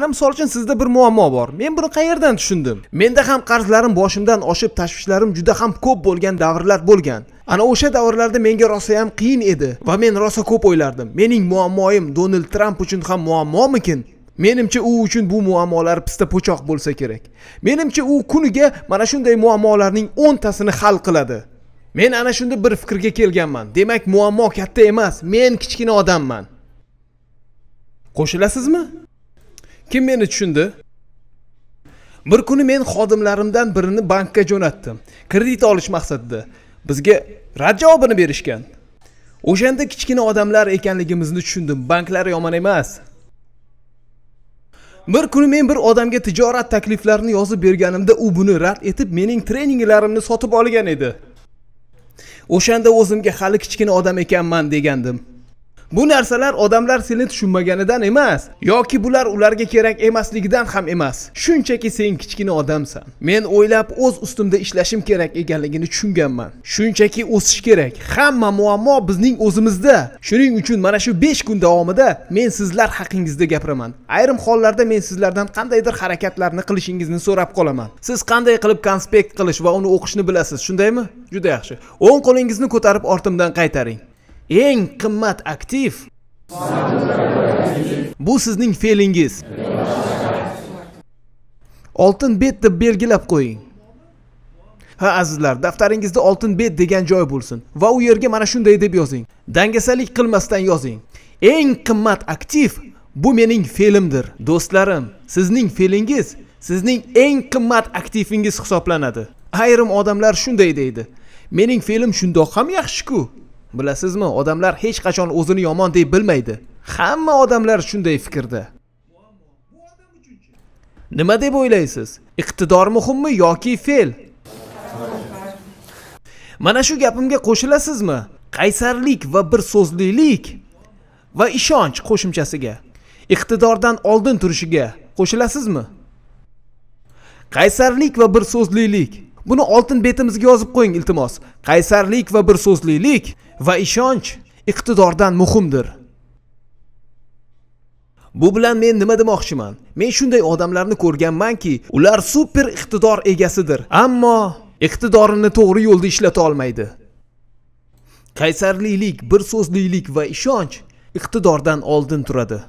mana misol uchun sizda bir muammo bor men buni qayerdan tushundim menda ham qarzlarim boshimdan oshib tashvishlarim juda ham ko'p bo'lgan davrlar bo'lgan ana o'sha davrlarda menga rosayam qiyin edi va men rosa ko'p o'ylardim mening muammoyim donald tramp uchun ham muammomikin menimcha u uchun bu muammolar pista po'choq bo'lsa kerak menimcha u kuniga mana shunday muammolarning o'ntasini hal qiladi men ana shunda bir fikrga kelganman demak muammo katta emas men kichkina odamman qo'shilasizmi kim meni tushundi bir kuni men xodimlarimdan birini bankka jo'natdim kredit olish maqsadida bizga rad javobini berishgan o'shanda kichkina odamlar ekanligimizni tushundim banklar yomon emas bir kuni men bir odamga tijorat takliflarini yozib berganimda u buni rad etib mening treninglarimni sotib olgan edi o'shanda o'zimga hali kichkina odam ekanman degandim Bu narsalar odamlar seni tushunmaganidan emas yoki bular ularga kerak emasligidan ham emas. Shunchaki sen kichkina odamsan. Men o'ylab o'z ustimda ishlashim kerak ekanligini tushunganman. Shunchaki o'sish kerak. Hamma muammo bizning o'zimizda. Shuning uchun mana shu 5 kun davomida men sizlar haqingizda gapiraman. Ayrim hollarda men sizlardan qandaydir harakatlarni qilishingizni so'rab qolaman. Siz qanday qilib konspekt qilish va uni o'qishni bilasiz, shundaymi? Juda yaxshi. O'ng qo'lingizni ko'tarib ortimdan qaytaring. eng qimmat aktiv bu sizning fe'lingiz oltin bet deb belgilab qo'ying ha azizlar daftaringizda oltin bet degan joy bo'lsin va u yerga mana shunday deb yozing dangasalik qilmasdan yozing eng qimmat aktiv bu mening fe'limdir do'stlarim sizning fe'lingiz sizning eng qimmat aktivingiz hisoblanadi ayrim odamlar shunday deydi mening fe'lim shundoq ham yaxshi-ku bilasizmi odamlar hech qachon o'zini yomon deb bilmaydi hamma odamlar shunday fikrda nima deb o'ylaysiz iqtidor muhimmi yoki fe'l mana shu gapimga qo'shilasizmi qaysarlik va bir so'zlilik va ishonch qo'shimchasiga iqtidordan oldin turishiga qo'shilasizmi qaysarlik va bir so'zlilik buni oltin betimizga yozib qo'ying iltimos qaysarlik va bir so'zlilik va ishonch iqtidordan muhimdir bu bilan men nima demoqchiman men shunday odamlarni ko'rganmanki ular super iqtidor egasidir ammo iqtidorini to'g'ri yo'lda ishlata olmaydi qaysarlilik bir so'zlilik va ishonch iqtidordan oldin turadi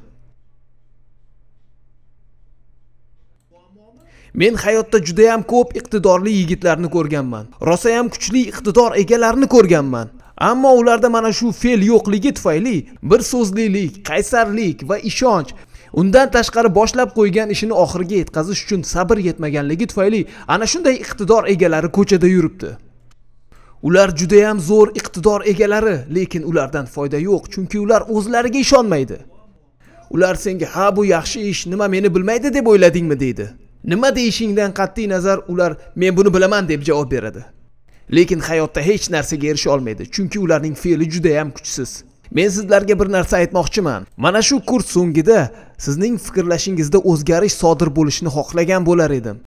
Men hayotda juda ham ko'p iqtidorli yigitlarni ko'rganman. Rosa ham kuchli iqtidor egalarini ko'rganman. Ammo ularda mana shu fe'l yo'qligi tufayli bir so'zlilik, qaysarlik va ishonch Undan tashqari boshlab qo'ygan ishini oxiriga yetkazish uchun sabr yetmaganligi tufayli ana shunday iqtidor egalari ko'chada yuribdi. Ular juda ham zo'r iqtidor egalari, lekin ulardan foyda yo'q, chunki ular o'zlariga ishonmaydi. Ular senga "Ha, bu yaxshi ish, nima meni bilmaydi deb o'yladingmi?" deydi. nima deyishingdan qat'iy nazar ular men buni bilaman deb javob beradi lekin hayotda hech narsaga erisha olmaydi chunki ularning fe'li judayam kuchsiz men sizlarga bir narsa aytmoqchiman mana shu kurs so'ngida sizning fikrlashingizda o'zgarish sodir bo'lishini xohlagan bo'lar edim